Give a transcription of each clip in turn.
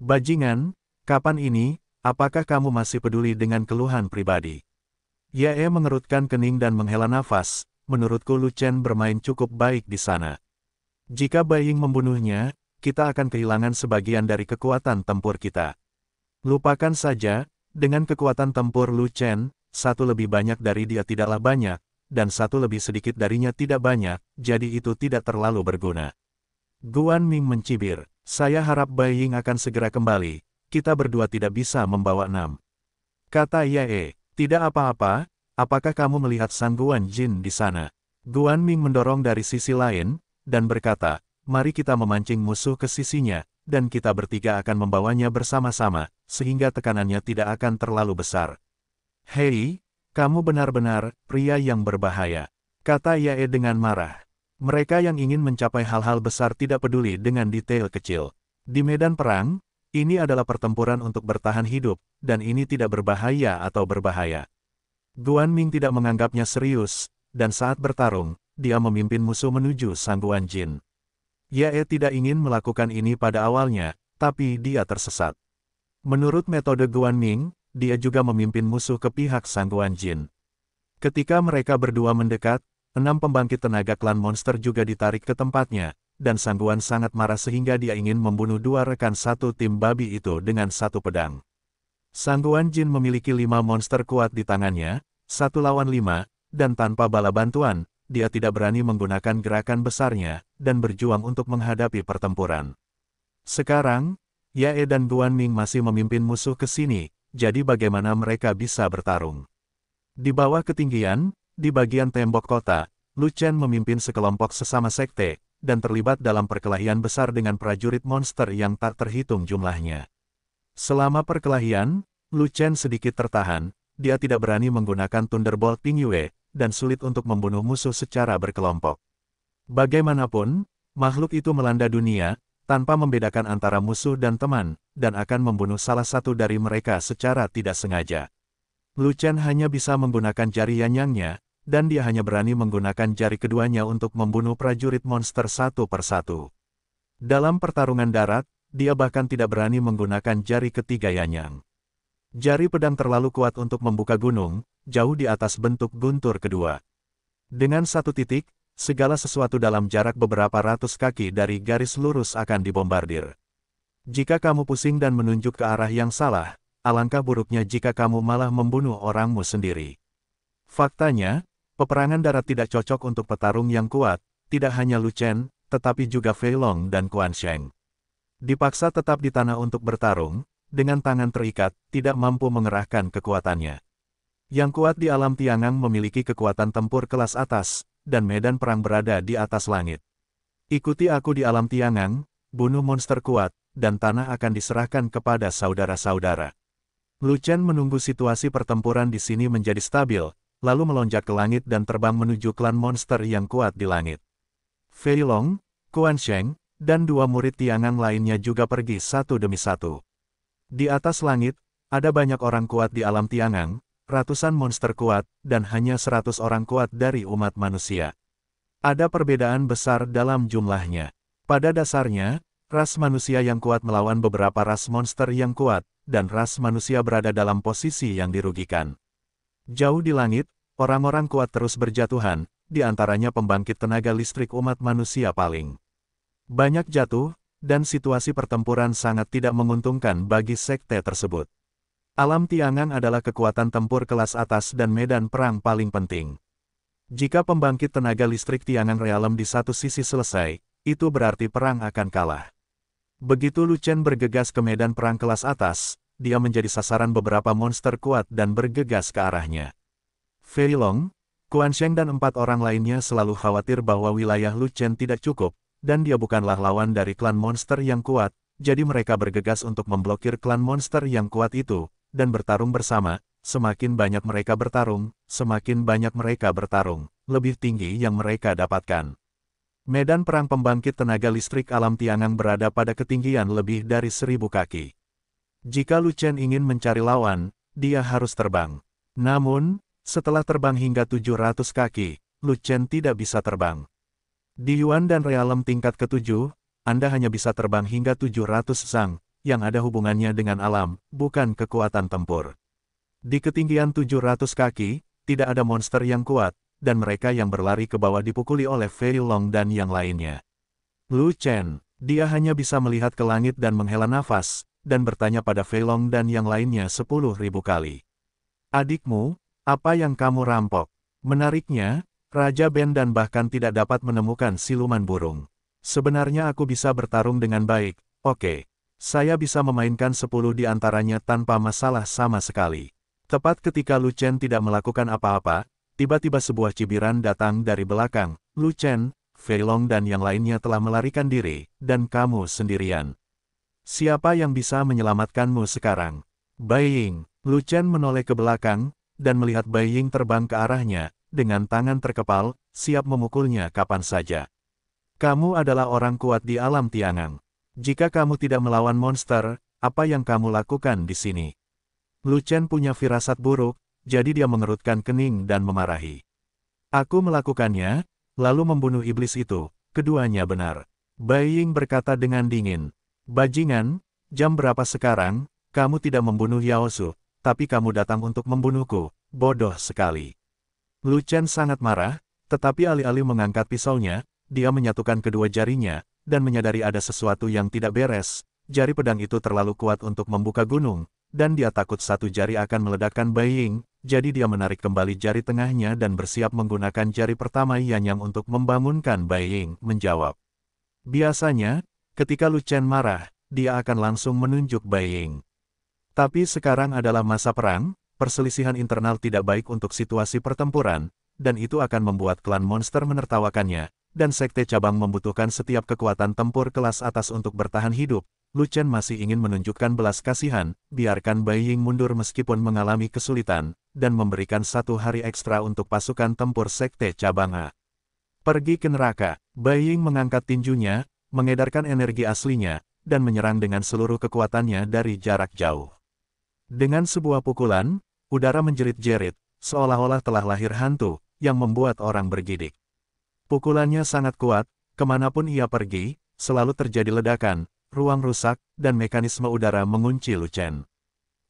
Bajingan, kapan ini, apakah kamu masih peduli dengan keluhan pribadi? Yae mengerutkan kening dan menghela nafas, menurutku Lu Chen bermain cukup baik di sana. Jika Baying membunuhnya, kita akan kehilangan sebagian dari kekuatan tempur kita. Lupakan saja, dengan kekuatan tempur Lu Chen, satu lebih banyak dari dia tidaklah banyak, dan satu lebih sedikit darinya tidak banyak, jadi itu tidak terlalu berguna. Guan Ming mencibir. Saya harap Bai Ying akan segera kembali, kita berdua tidak bisa membawa enam. Kata Yae, eh, tidak apa-apa, apakah kamu melihat Sang Guan Jin di sana? Guan Ming mendorong dari sisi lain, dan berkata, mari kita memancing musuh ke sisinya, dan kita bertiga akan membawanya bersama-sama, sehingga tekanannya tidak akan terlalu besar. Hei, kamu benar-benar pria yang berbahaya, kata Yae dengan marah. Mereka yang ingin mencapai hal-hal besar tidak peduli dengan detail kecil. Di medan perang, ini adalah pertempuran untuk bertahan hidup, dan ini tidak berbahaya atau berbahaya. Guan Ming tidak menganggapnya serius, dan saat bertarung, dia memimpin musuh menuju Sang Guan jin. Yae tidak ingin melakukan ini pada awalnya, tapi dia tersesat. Menurut metode Guan Ming, dia juga memimpin musuh ke pihak Sang Guan jin. Ketika mereka berdua mendekat, enam pembangkit tenaga klan monster juga ditarik ke tempatnya, dan Sangguan sangat marah sehingga dia ingin membunuh dua rekan satu tim babi itu dengan satu pedang. Sangguan Jin memiliki lima monster kuat di tangannya, satu lawan lima, dan tanpa bala bantuan, dia tidak berani menggunakan gerakan besarnya, dan berjuang untuk menghadapi pertempuran. Sekarang, Yae dan Guan Ming masih memimpin musuh ke sini, jadi bagaimana mereka bisa bertarung? Di bawah ketinggian, di bagian tembok kota, Lu Chen memimpin sekelompok sesama sekte, dan terlibat dalam perkelahian besar dengan prajurit monster yang tak terhitung jumlahnya. Selama perkelahian, Lu Chen sedikit tertahan, dia tidak berani menggunakan Thunderbolt Ping dan sulit untuk membunuh musuh secara berkelompok. Bagaimanapun, makhluk itu melanda dunia, tanpa membedakan antara musuh dan teman, dan akan membunuh salah satu dari mereka secara tidak sengaja. Lu Chen hanya bisa menggunakan jari yanyangnya, dan dia hanya berani menggunakan jari keduanya untuk membunuh prajurit monster satu persatu. Dalam pertarungan darat, dia bahkan tidak berani menggunakan jari ketiga Yanyang. Jari pedang terlalu kuat untuk membuka gunung, jauh di atas bentuk guntur kedua. Dengan satu titik, segala sesuatu dalam jarak beberapa ratus kaki dari garis lurus akan dibombardir. Jika kamu pusing dan menunjuk ke arah yang salah, alangkah buruknya jika kamu malah membunuh orangmu sendiri. Faktanya, peperangan darat tidak cocok untuk petarung yang kuat, tidak hanya Lu Chen, tetapi juga Fei Long dan Quan Sheng. Dipaksa tetap di tanah untuk bertarung, dengan tangan terikat, tidak mampu mengerahkan kekuatannya. Yang kuat di alam Tiangang memiliki kekuatan tempur kelas atas, dan medan perang berada di atas langit. Ikuti aku di alam Tiangang, bunuh monster kuat, dan tanah akan diserahkan kepada saudara-saudara. Lu Chen menunggu situasi pertempuran di sini menjadi stabil, lalu melonjak ke langit dan terbang menuju klan monster yang kuat di langit. Fei Long, Kuan Sheng, dan dua murid Tiangang lainnya juga pergi satu demi satu. Di atas langit, ada banyak orang kuat di alam Tiangang, ratusan monster kuat, dan hanya seratus orang kuat dari umat manusia. Ada perbedaan besar dalam jumlahnya. Pada dasarnya, ras manusia yang kuat melawan beberapa ras monster yang kuat, dan ras manusia berada dalam posisi yang dirugikan. Jauh di langit, orang-orang kuat terus berjatuhan, di antaranya pembangkit tenaga listrik umat manusia paling banyak jatuh, dan situasi pertempuran sangat tidak menguntungkan bagi sekte tersebut. Alam Tiangang adalah kekuatan tempur kelas atas dan medan perang paling penting. Jika pembangkit tenaga listrik Tiangang Realem di satu sisi selesai, itu berarti perang akan kalah. Begitu Lucen bergegas ke medan perang kelas atas, dia menjadi sasaran beberapa monster kuat dan bergegas ke arahnya. Fei Long, Kuan Sheng dan empat orang lainnya selalu khawatir bahwa wilayah Lucen tidak cukup, dan dia bukanlah lawan dari klan monster yang kuat, jadi mereka bergegas untuk memblokir klan monster yang kuat itu, dan bertarung bersama, semakin banyak mereka bertarung, semakin banyak mereka bertarung, lebih tinggi yang mereka dapatkan. Medan perang pembangkit tenaga listrik alam Tiangang berada pada ketinggian lebih dari seribu kaki. Jika Lu Chen ingin mencari lawan, dia harus terbang. Namun, setelah terbang hingga 700 kaki, Lu Chen tidak bisa terbang. Di Yuan dan Realem tingkat ketujuh, Anda hanya bisa terbang hingga 700 sang, yang ada hubungannya dengan alam, bukan kekuatan tempur. Di ketinggian 700 kaki, tidak ada monster yang kuat, dan mereka yang berlari ke bawah dipukuli oleh Fei Long dan yang lainnya. Lu Chen, dia hanya bisa melihat ke langit dan menghela nafas, dan bertanya pada Fei Long dan yang lainnya sepuluh ribu kali. Adikmu, apa yang kamu rampok? Menariknya, Raja Ben dan bahkan tidak dapat menemukan siluman burung. Sebenarnya aku bisa bertarung dengan baik, oke. Saya bisa memainkan sepuluh di antaranya tanpa masalah sama sekali. Tepat ketika Lu Chen tidak melakukan apa-apa, Tiba-tiba sebuah cibiran datang dari belakang, Lu Chen, Fei Long dan yang lainnya telah melarikan diri, dan kamu sendirian. Siapa yang bisa menyelamatkanmu sekarang? Bai Ying, Lu Chen menoleh ke belakang, dan melihat Bai Ying terbang ke arahnya, dengan tangan terkepal, siap memukulnya kapan saja. Kamu adalah orang kuat di alam Tiangang. Jika kamu tidak melawan monster, apa yang kamu lakukan di sini? Lu Chen punya firasat buruk, jadi dia mengerutkan kening dan memarahi. Aku melakukannya, lalu membunuh iblis itu, keduanya benar. Bai Ying berkata dengan dingin, Bajingan, jam berapa sekarang, kamu tidak membunuh Yaosu, tapi kamu datang untuk membunuhku, bodoh sekali. Lu Chen sangat marah, tetapi alih-alih mengangkat pisaunya, dia menyatukan kedua jarinya, dan menyadari ada sesuatu yang tidak beres, jari pedang itu terlalu kuat untuk membuka gunung, dan dia takut satu jari akan meledakkan Bai Ying, jadi dia menarik kembali jari tengahnya dan bersiap menggunakan jari pertama yang untuk membangunkan Bai Ying, menjawab. Biasanya, ketika Lu Chen marah, dia akan langsung menunjuk Bai Ying. Tapi sekarang adalah masa perang, perselisihan internal tidak baik untuk situasi pertempuran, dan itu akan membuat klan monster menertawakannya, dan sekte cabang membutuhkan setiap kekuatan tempur kelas atas untuk bertahan hidup, Lu Chen masih ingin menunjukkan belas kasihan, biarkan Bai Ying mundur meskipun mengalami kesulitan, dan memberikan satu hari ekstra untuk pasukan tempur Sekte Cabang Pergi ke neraka, Bai Ying mengangkat tinjunya, mengedarkan energi aslinya, dan menyerang dengan seluruh kekuatannya dari jarak jauh. Dengan sebuah pukulan, udara menjerit-jerit, seolah-olah telah lahir hantu, yang membuat orang bergidik. Pukulannya sangat kuat, kemanapun ia pergi, selalu terjadi ledakan, ruang rusak, dan mekanisme udara mengunci Lu Chen.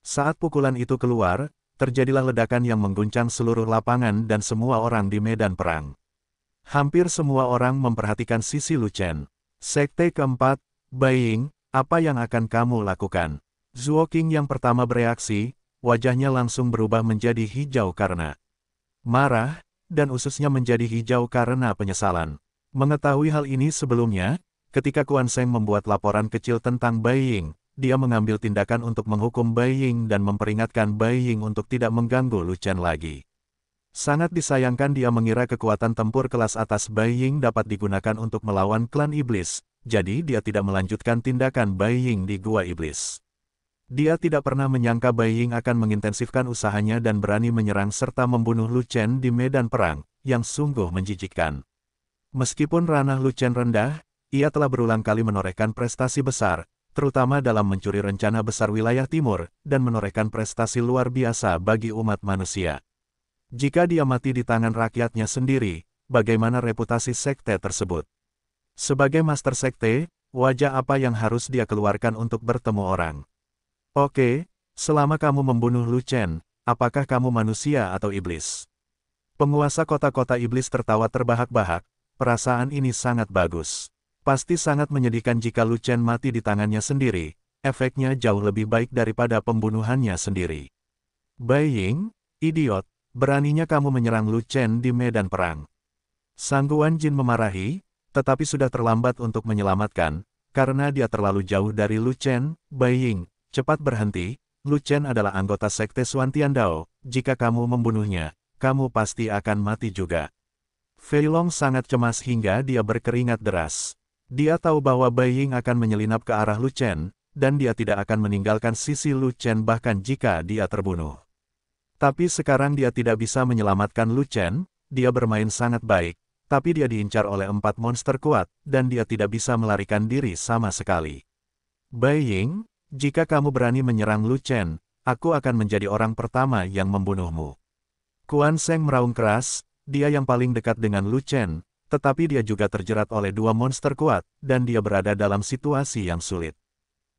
Saat pukulan itu keluar, terjadilah ledakan yang mengguncang seluruh lapangan dan semua orang di medan perang. Hampir semua orang memperhatikan sisi Lucen. Sekte keempat, Baying, apa yang akan kamu lakukan? Zuo King yang pertama bereaksi, wajahnya langsung berubah menjadi hijau karena marah, dan ususnya menjadi hijau karena penyesalan. Mengetahui hal ini sebelumnya, ketika Kuan Seng membuat laporan kecil tentang Baying, dia mengambil tindakan untuk menghukum Bai Ying dan memperingatkan Bai Ying untuk tidak mengganggu Lu Chen lagi. Sangat disayangkan dia mengira kekuatan tempur kelas atas Bai Ying dapat digunakan untuk melawan klan iblis, jadi dia tidak melanjutkan tindakan Bai Ying di Gua Iblis. Dia tidak pernah menyangka Bai Ying akan mengintensifkan usahanya dan berani menyerang serta membunuh Lu Chen di medan perang, yang sungguh menjijikkan. Meskipun ranah Lu Chen rendah, ia telah berulang kali menorehkan prestasi besar, terutama dalam mencuri rencana besar wilayah timur, dan menorehkan prestasi luar biasa bagi umat manusia. Jika dia mati di tangan rakyatnya sendiri, bagaimana reputasi sekte tersebut? Sebagai master sekte, wajah apa yang harus dia keluarkan untuk bertemu orang? Oke, selama kamu membunuh Lu Chen, apakah kamu manusia atau iblis? Penguasa kota-kota iblis tertawa terbahak-bahak, perasaan ini sangat bagus. Pasti sangat menyedihkan jika Lu mati di tangannya sendiri, efeknya jauh lebih baik daripada pembunuhannya sendiri. Bai Ying, idiot, beraninya kamu menyerang Lu di medan perang. Sangguan Jin memarahi, tetapi sudah terlambat untuk menyelamatkan, karena dia terlalu jauh dari Lu Chen, Bai Ying, cepat berhenti, Lu adalah anggota sekte Suan Dao. jika kamu membunuhnya, kamu pasti akan mati juga. Fei Long sangat cemas hingga dia berkeringat deras. Dia tahu bahwa Bai Ying akan menyelinap ke arah Lu Chen, dan dia tidak akan meninggalkan sisi Lu Chen bahkan jika dia terbunuh. Tapi sekarang dia tidak bisa menyelamatkan Lu Chen, dia bermain sangat baik, tapi dia diincar oleh empat monster kuat, dan dia tidak bisa melarikan diri sama sekali. Bai Ying, jika kamu berani menyerang Lu Chen, aku akan menjadi orang pertama yang membunuhmu. Kuan Seng meraung keras, dia yang paling dekat dengan Lu Chen, tetapi dia juga terjerat oleh dua monster kuat, dan dia berada dalam situasi yang sulit.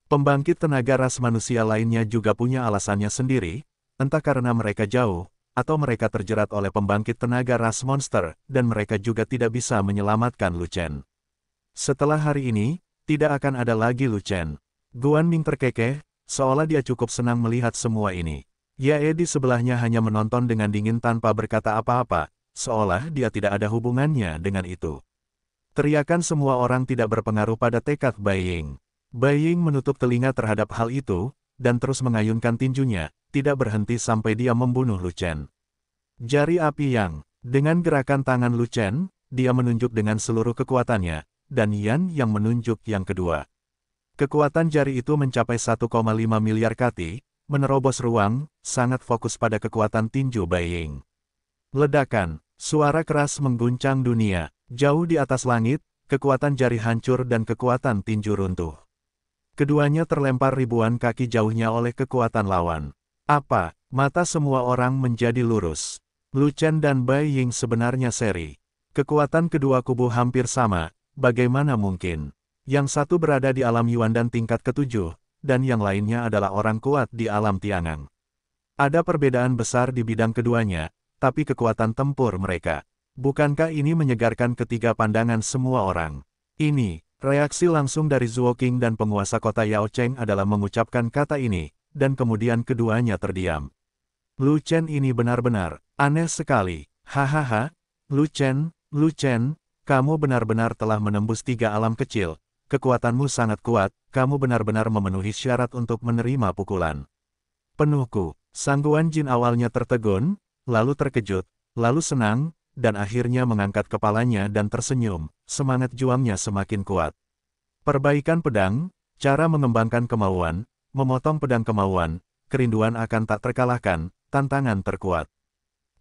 Pembangkit tenaga ras manusia lainnya juga punya alasannya sendiri, entah karena mereka jauh, atau mereka terjerat oleh pembangkit tenaga ras monster, dan mereka juga tidak bisa menyelamatkan Lucen. Setelah hari ini, tidak akan ada lagi Lucen. Guan Ming terkekeh, seolah dia cukup senang melihat semua ini. Yae di sebelahnya hanya menonton dengan dingin tanpa berkata apa-apa, seolah dia tidak ada hubungannya dengan itu. Teriakan semua orang tidak berpengaruh pada tekad Bai Ying. menutup telinga terhadap hal itu, dan terus mengayunkan tinjunya, tidak berhenti sampai dia membunuh Lu Jari api yang, dengan gerakan tangan Lu dia menunjuk dengan seluruh kekuatannya, dan Yan yang menunjuk yang kedua. Kekuatan jari itu mencapai 1,5 miliar kati, menerobos ruang, sangat fokus pada kekuatan tinju Bai Ledakan, suara keras mengguncang dunia, jauh di atas langit, kekuatan jari hancur dan kekuatan tinju runtuh. Keduanya terlempar ribuan kaki jauhnya oleh kekuatan lawan. Apa, mata semua orang menjadi lurus. Lu Chen dan Bai Ying sebenarnya seri. Kekuatan kedua kubu hampir sama, bagaimana mungkin? Yang satu berada di alam Yuan dan tingkat ketujuh, dan yang lainnya adalah orang kuat di alam Tiangang. Ada perbedaan besar di bidang keduanya, tapi kekuatan tempur mereka. Bukankah ini menyegarkan ketiga pandangan semua orang? Ini, reaksi langsung dari Zhuo King dan penguasa kota Yao Cheng adalah mengucapkan kata ini, dan kemudian keduanya terdiam. Lu Chen ini benar-benar, aneh sekali, hahaha, Lu Chen, Lu Chen, kamu benar-benar telah menembus tiga alam kecil, kekuatanmu sangat kuat, kamu benar-benar memenuhi syarat untuk menerima pukulan. Penuhku, sangguan jin awalnya tertegun, lalu terkejut, lalu senang, dan akhirnya mengangkat kepalanya dan tersenyum, semangat juangnya semakin kuat. Perbaikan pedang, cara mengembangkan kemauan, memotong pedang kemauan, kerinduan akan tak terkalahkan, tantangan terkuat.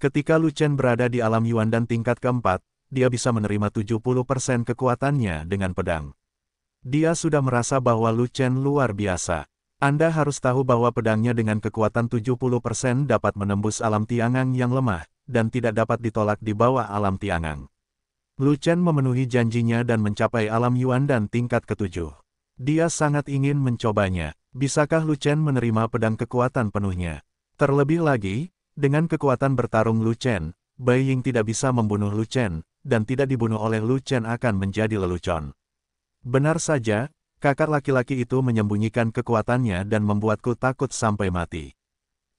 Ketika Lucen berada di alam Yuan dan tingkat keempat, dia bisa menerima 70% kekuatannya dengan pedang. Dia sudah merasa bahwa Lucen luar biasa. Anda harus tahu bahwa pedangnya dengan kekuatan 70% dapat menembus alam tiangang yang lemah, dan tidak dapat ditolak di bawah alam tiangang. Lu Chen memenuhi janjinya dan mencapai alam Yuan dan tingkat ketujuh. Dia sangat ingin mencobanya. Bisakah Lu Chen menerima pedang kekuatan penuhnya? Terlebih lagi, dengan kekuatan bertarung Lu Chen, Bai Ying tidak bisa membunuh Lu Chen, dan tidak dibunuh oleh Lu Chen akan menjadi lelucon. Benar saja, Kakak laki-laki itu menyembunyikan kekuatannya dan membuatku takut sampai mati.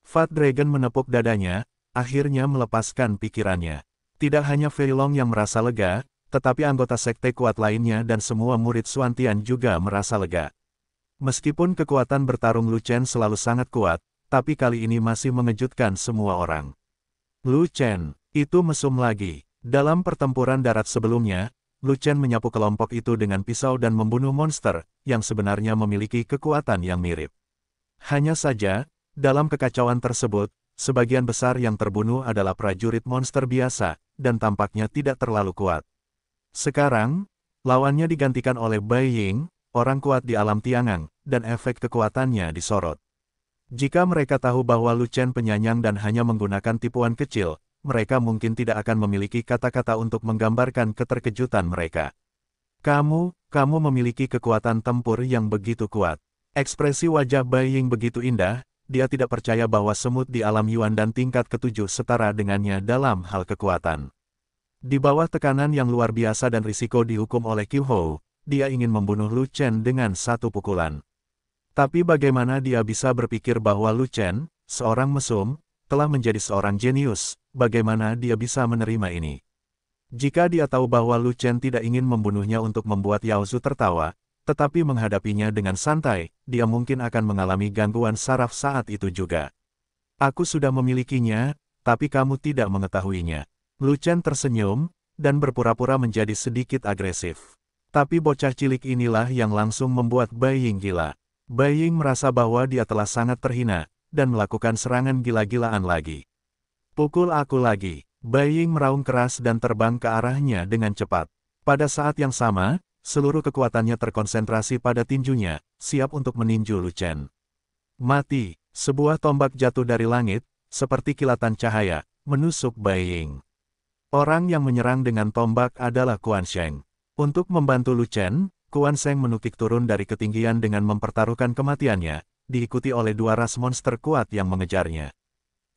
Fat Dragon menepuk dadanya, akhirnya melepaskan pikirannya. Tidak hanya Long yang merasa lega, tetapi anggota sekte kuat lainnya dan semua murid Suantian juga merasa lega. Meskipun kekuatan bertarung Lu Chen selalu sangat kuat, tapi kali ini masih mengejutkan semua orang. Lu Chen, itu mesum lagi. Dalam pertempuran darat sebelumnya, Lu Chen menyapu kelompok itu dengan pisau dan membunuh monster, yang sebenarnya memiliki kekuatan yang mirip. Hanya saja, dalam kekacauan tersebut, sebagian besar yang terbunuh adalah prajurit monster biasa, dan tampaknya tidak terlalu kuat. Sekarang, lawannya digantikan oleh Bai Ying, orang kuat di alam Tiangang, dan efek kekuatannya disorot. Jika mereka tahu bahwa Lu Chen penyanyang dan hanya menggunakan tipuan kecil, mereka mungkin tidak akan memiliki kata-kata untuk menggambarkan keterkejutan mereka. Kamu, kamu memiliki kekuatan tempur yang begitu kuat. Ekspresi wajah Bai Ying begitu indah, dia tidak percaya bahwa semut di alam Yuan dan tingkat ketujuh setara dengannya dalam hal kekuatan. Di bawah tekanan yang luar biasa dan risiko dihukum oleh Qiu Hou, dia ingin membunuh Lu Chen dengan satu pukulan. Tapi bagaimana dia bisa berpikir bahwa Lu Chen, seorang mesum, telah menjadi seorang jenius, bagaimana dia bisa menerima ini? Jika dia tahu bahwa Lu Chen tidak ingin membunuhnya untuk membuat Yao Zhu tertawa, tetapi menghadapinya dengan santai, dia mungkin akan mengalami gangguan saraf saat itu juga. Aku sudah memilikinya, tapi kamu tidak mengetahuinya. Lu Chen tersenyum, dan berpura-pura menjadi sedikit agresif. Tapi bocah cilik inilah yang langsung membuat Bai Ying gila. Bai Ying merasa bahwa dia telah sangat terhina, dan melakukan serangan gila-gilaan lagi. Pukul aku lagi. Bai Ying meraung keras dan terbang ke arahnya dengan cepat. Pada saat yang sama, seluruh kekuatannya terkonsentrasi pada tinjunya, siap untuk meninju Lu Chen. Mati, sebuah tombak jatuh dari langit, seperti kilatan cahaya, menusuk Bai Ying. Orang yang menyerang dengan tombak adalah Kuan Sheng. Untuk membantu Lu Chen, Kuan Sheng menukik turun dari ketinggian dengan mempertaruhkan kematiannya, diikuti oleh dua ras monster kuat yang mengejarnya.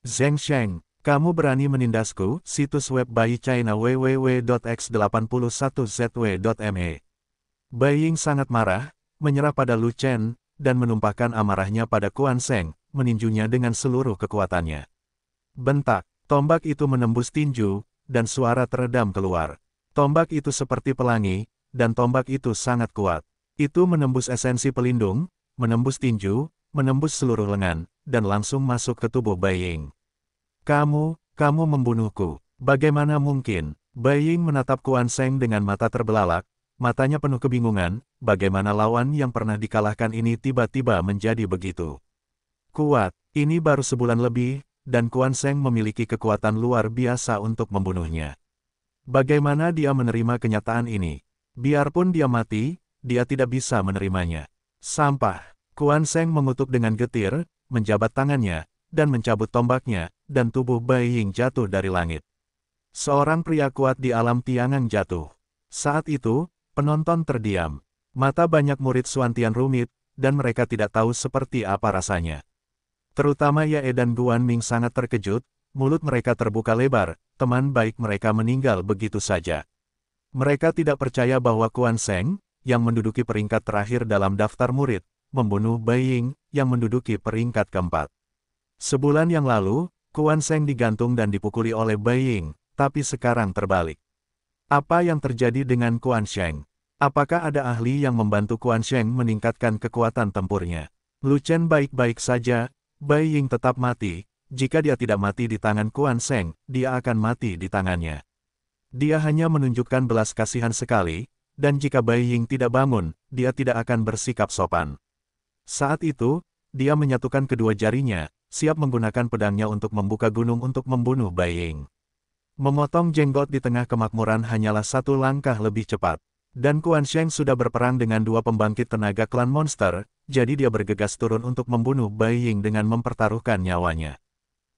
Zeng Sheng, kamu berani menindasku, situs web Bayi China www.x81zw.me. Bai Ying sangat marah, menyerah pada Lu Chen, dan menumpahkan amarahnya pada Kuan Seng, meninjunya dengan seluruh kekuatannya. Bentak, tombak itu menembus tinju, dan suara teredam keluar. Tombak itu seperti pelangi, dan tombak itu sangat kuat. Itu menembus esensi pelindung, menembus tinju, menembus seluruh lengan, dan langsung masuk ke tubuh Bai Ying. Kamu, kamu membunuhku. Bagaimana mungkin? Bai Ying menatap Kuan Seng dengan mata terbelalak, matanya penuh kebingungan, bagaimana lawan yang pernah dikalahkan ini tiba-tiba menjadi begitu. Kuat, ini baru sebulan lebih, dan Kuan Seng memiliki kekuatan luar biasa untuk membunuhnya. Bagaimana dia menerima kenyataan ini? Biarpun dia mati, dia tidak bisa menerimanya. Sampah. Kuan Seng mengutuk dengan getir, menjabat tangannya, dan mencabut tombaknya, dan tubuh Bai Ying jatuh dari langit. Seorang pria kuat di alam Tiangang jatuh. Saat itu, penonton terdiam. Mata banyak murid Suantian rumit, dan mereka tidak tahu seperti apa rasanya. Terutama Yae dan Guan Ming sangat terkejut, mulut mereka terbuka lebar, teman baik mereka meninggal begitu saja. Mereka tidak percaya bahwa Kuan Seng, yang menduduki peringkat terakhir dalam daftar murid, membunuh Bai Ying, yang menduduki peringkat keempat. Sebulan yang lalu, Kuan Seng digantung dan dipukuli oleh Bai Ying, tapi sekarang terbalik. Apa yang terjadi dengan Kuan Sheng? Apakah ada ahli yang membantu Kuan Sheng meningkatkan kekuatan tempurnya? Lu Chen baik-baik saja, Bai Ying tetap mati, jika dia tidak mati di tangan Kuan Sheng, dia akan mati di tangannya. Dia hanya menunjukkan belas kasihan sekali, dan jika Bai Ying tidak bangun, dia tidak akan bersikap sopan. Saat itu, dia menyatukan kedua jarinya, siap menggunakan pedangnya untuk membuka gunung untuk membunuh Baying. Memotong jenggot di tengah kemakmuran hanyalah satu langkah lebih cepat. Dan Kuan Sheng sudah berperang dengan dua pembangkit tenaga klan monster, jadi dia bergegas turun untuk membunuh Bai Ying dengan mempertaruhkan nyawanya.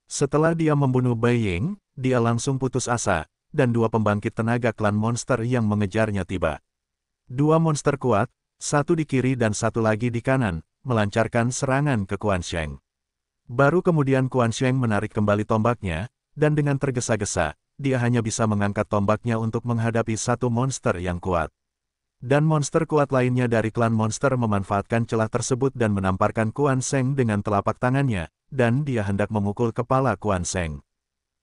Setelah dia membunuh Bai Ying, dia langsung putus asa, dan dua pembangkit tenaga klan monster yang mengejarnya tiba. Dua monster kuat, satu di kiri dan satu lagi di kanan, melancarkan serangan ke Kuan Sheng. Baru kemudian Kuan Sheng menarik kembali tombaknya, dan dengan tergesa-gesa, dia hanya bisa mengangkat tombaknya untuk menghadapi satu monster yang kuat. Dan monster kuat lainnya dari klan monster memanfaatkan celah tersebut dan menamparkan Kuan Sheng dengan telapak tangannya, dan dia hendak memukul kepala Kuan Sheng.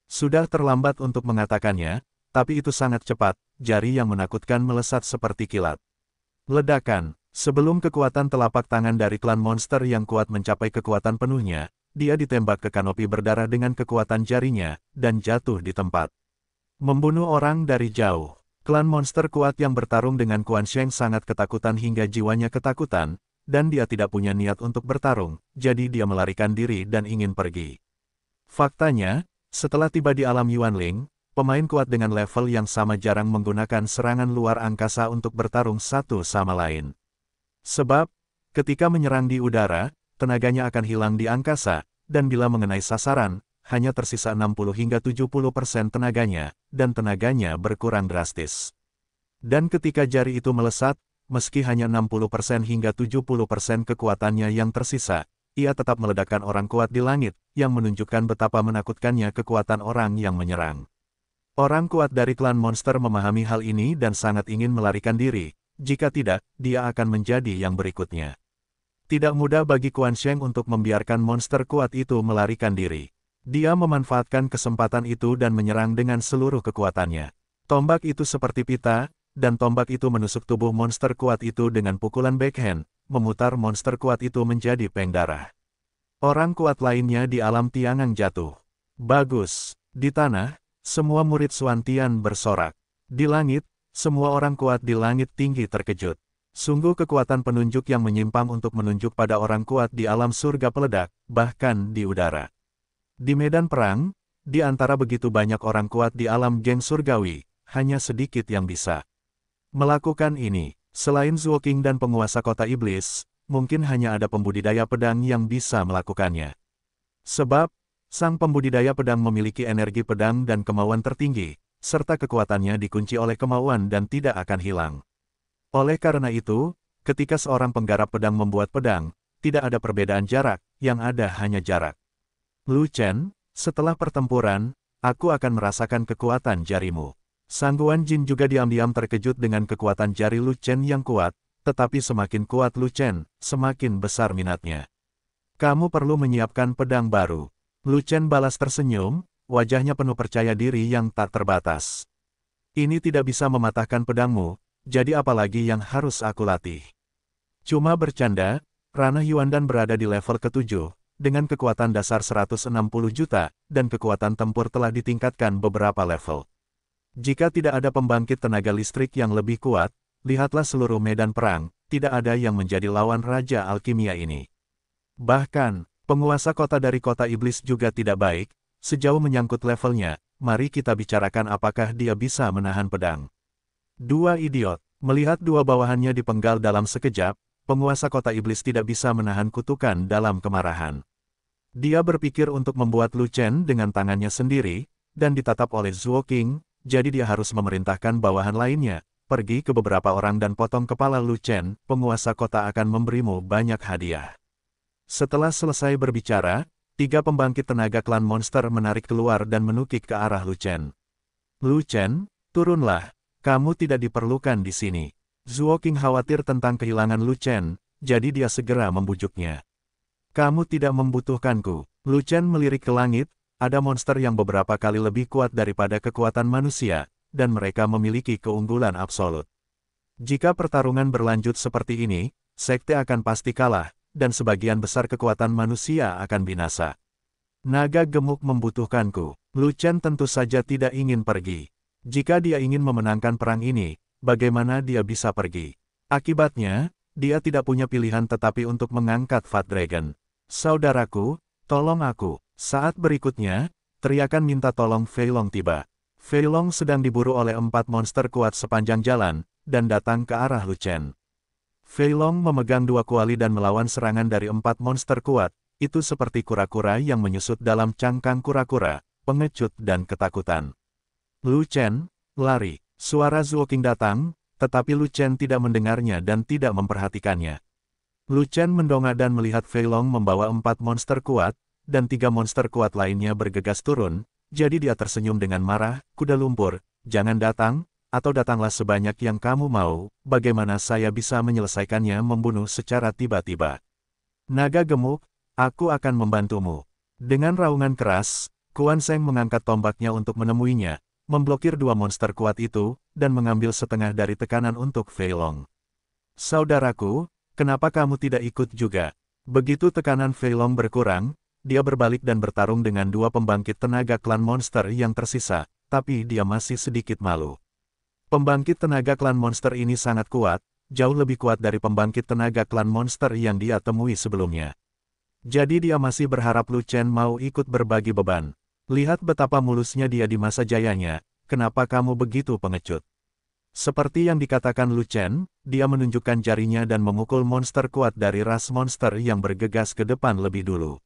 Sudah terlambat untuk mengatakannya, tapi itu sangat cepat, jari yang menakutkan melesat seperti kilat. Ledakan, Sebelum kekuatan telapak tangan dari klan monster yang kuat mencapai kekuatan penuhnya, dia ditembak ke kanopi berdarah dengan kekuatan jarinya, dan jatuh di tempat. Membunuh orang dari jauh, klan monster kuat yang bertarung dengan Kuan Sheng sangat ketakutan hingga jiwanya ketakutan, dan dia tidak punya niat untuk bertarung, jadi dia melarikan diri dan ingin pergi. Faktanya, setelah tiba di alam Yuanling, pemain kuat dengan level yang sama jarang menggunakan serangan luar angkasa untuk bertarung satu sama lain. Sebab, ketika menyerang di udara, tenaganya akan hilang di angkasa, dan bila mengenai sasaran, hanya tersisa 60 hingga 70 persen tenaganya, dan tenaganya berkurang drastis. Dan ketika jari itu melesat, meski hanya 60 persen hingga 70 persen kekuatannya yang tersisa, ia tetap meledakkan orang kuat di langit, yang menunjukkan betapa menakutkannya kekuatan orang yang menyerang. Orang kuat dari klan monster memahami hal ini dan sangat ingin melarikan diri, jika tidak, dia akan menjadi yang berikutnya. Tidak mudah bagi Kuan Sheng untuk membiarkan monster kuat itu melarikan diri. Dia memanfaatkan kesempatan itu dan menyerang dengan seluruh kekuatannya. Tombak itu seperti pita, dan tombak itu menusuk tubuh monster kuat itu dengan pukulan backhand, memutar monster kuat itu menjadi peng darah. Orang kuat lainnya di alam Tiangang jatuh. Bagus. Di tanah, semua murid Suantian bersorak. Di langit, semua orang kuat di langit tinggi terkejut. Sungguh kekuatan penunjuk yang menyimpang untuk menunjuk pada orang kuat di alam surga peledak, bahkan di udara. Di medan perang, di antara begitu banyak orang kuat di alam geng surgawi, hanya sedikit yang bisa melakukan ini. Selain Zuoking dan penguasa kota iblis, mungkin hanya ada pembudidaya pedang yang bisa melakukannya. Sebab, sang pembudidaya pedang memiliki energi pedang dan kemauan tertinggi, serta kekuatannya dikunci oleh kemauan dan tidak akan hilang. Oleh karena itu, ketika seorang penggarap pedang membuat pedang, tidak ada perbedaan jarak, yang ada hanya jarak. Lu Chen, setelah pertempuran, aku akan merasakan kekuatan jarimu. Sangguan Jin juga diam-diam terkejut dengan kekuatan jari Lu Chen yang kuat, tetapi semakin kuat Lu Chen, semakin besar minatnya. Kamu perlu menyiapkan pedang baru. Lu Chen balas tersenyum, wajahnya penuh percaya diri yang tak terbatas. Ini tidak bisa mematahkan pedangmu, jadi apalagi yang harus aku latih. Cuma bercanda, Rana Yuandan berada di level ketujuh, dengan kekuatan dasar 160 juta, dan kekuatan tempur telah ditingkatkan beberapa level. Jika tidak ada pembangkit tenaga listrik yang lebih kuat, lihatlah seluruh medan perang, tidak ada yang menjadi lawan Raja Alkimia ini. Bahkan, penguasa kota dari kota iblis juga tidak baik, Sejauh menyangkut levelnya, mari kita bicarakan apakah dia bisa menahan pedang. Dua idiot, melihat dua bawahannya dipenggal dalam sekejap, penguasa kota iblis tidak bisa menahan kutukan dalam kemarahan. Dia berpikir untuk membuat Lu Chen dengan tangannya sendiri, dan ditatap oleh Zhuo King, jadi dia harus memerintahkan bawahan lainnya, pergi ke beberapa orang dan potong kepala Lu Chen, penguasa kota akan memberimu banyak hadiah. Setelah selesai berbicara, tiga pembangkit tenaga klan monster menarik keluar dan menukik ke arah Lu Chen. Lu Chen, turunlah. Kamu tidak diperlukan di sini. Zuo King khawatir tentang kehilangan Lu Chen, jadi dia segera membujuknya. Kamu tidak membutuhkanku. Lu Chen melirik ke langit, ada monster yang beberapa kali lebih kuat daripada kekuatan manusia, dan mereka memiliki keunggulan absolut. Jika pertarungan berlanjut seperti ini, sekte akan pasti kalah, dan sebagian besar kekuatan manusia akan binasa. Naga gemuk membutuhkanku. Chen tentu saja tidak ingin pergi. Jika dia ingin memenangkan perang ini, bagaimana dia bisa pergi? Akibatnya, dia tidak punya pilihan tetapi untuk mengangkat Fat Dragon. Saudaraku, tolong aku. Saat berikutnya, teriakan minta tolong Long tiba. Long sedang diburu oleh empat monster kuat sepanjang jalan, dan datang ke arah Chen. Feilong memegang dua kuali dan melawan serangan dari empat monster kuat, itu seperti kura-kura yang menyusut dalam cangkang kura-kura, pengecut dan ketakutan. Lu Chen, lari. Suara Zuoking datang, tetapi Lu Chen tidak mendengarnya dan tidak memperhatikannya. Lu Chen mendongak dan melihat Feilong membawa empat monster kuat, dan tiga monster kuat lainnya bergegas turun, jadi dia tersenyum dengan marah, kuda lumpur, jangan datang, atau datanglah sebanyak yang kamu mau, bagaimana saya bisa menyelesaikannya membunuh secara tiba-tiba? Naga gemuk, aku akan membantumu. Dengan raungan keras, Kuan Seng mengangkat tombaknya untuk menemuinya, memblokir dua monster kuat itu, dan mengambil setengah dari tekanan untuk Fei Long. Saudaraku, kenapa kamu tidak ikut juga? Begitu tekanan Fei Long berkurang, dia berbalik dan bertarung dengan dua pembangkit tenaga klan monster yang tersisa, tapi dia masih sedikit malu. Pembangkit tenaga klan monster ini sangat kuat, jauh lebih kuat dari pembangkit tenaga klan monster yang dia temui sebelumnya. Jadi dia masih berharap Lu Chen mau ikut berbagi beban. Lihat betapa mulusnya dia di masa jayanya, kenapa kamu begitu pengecut? Seperti yang dikatakan Lu Chen, dia menunjukkan jarinya dan memukul monster kuat dari ras monster yang bergegas ke depan lebih dulu.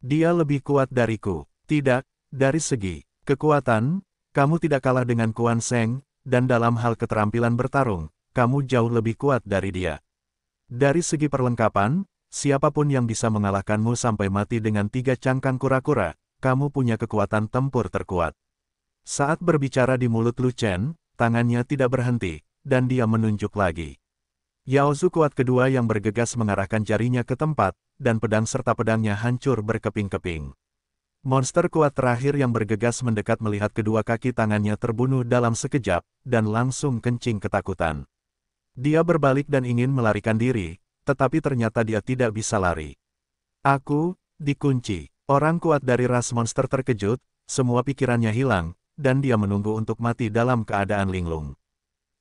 Dia lebih kuat dariku. Tidak, dari segi kekuatan, kamu tidak kalah dengan Kuan Seng, dan dalam hal keterampilan bertarung, kamu jauh lebih kuat dari dia. Dari segi perlengkapan, siapapun yang bisa mengalahkanmu sampai mati dengan tiga cangkang kura-kura, kamu punya kekuatan tempur terkuat. Saat berbicara di mulut Lu Chen, tangannya tidak berhenti, dan dia menunjuk lagi. Yaozu kuat kedua yang bergegas mengarahkan jarinya ke tempat, dan pedang serta pedangnya hancur berkeping-keping. Monster kuat terakhir yang bergegas mendekat melihat kedua kaki tangannya terbunuh dalam sekejap, dan langsung kencing ketakutan. Dia berbalik dan ingin melarikan diri, tetapi ternyata dia tidak bisa lari. Aku, dikunci. Orang kuat dari ras monster terkejut, semua pikirannya hilang, dan dia menunggu untuk mati dalam keadaan linglung.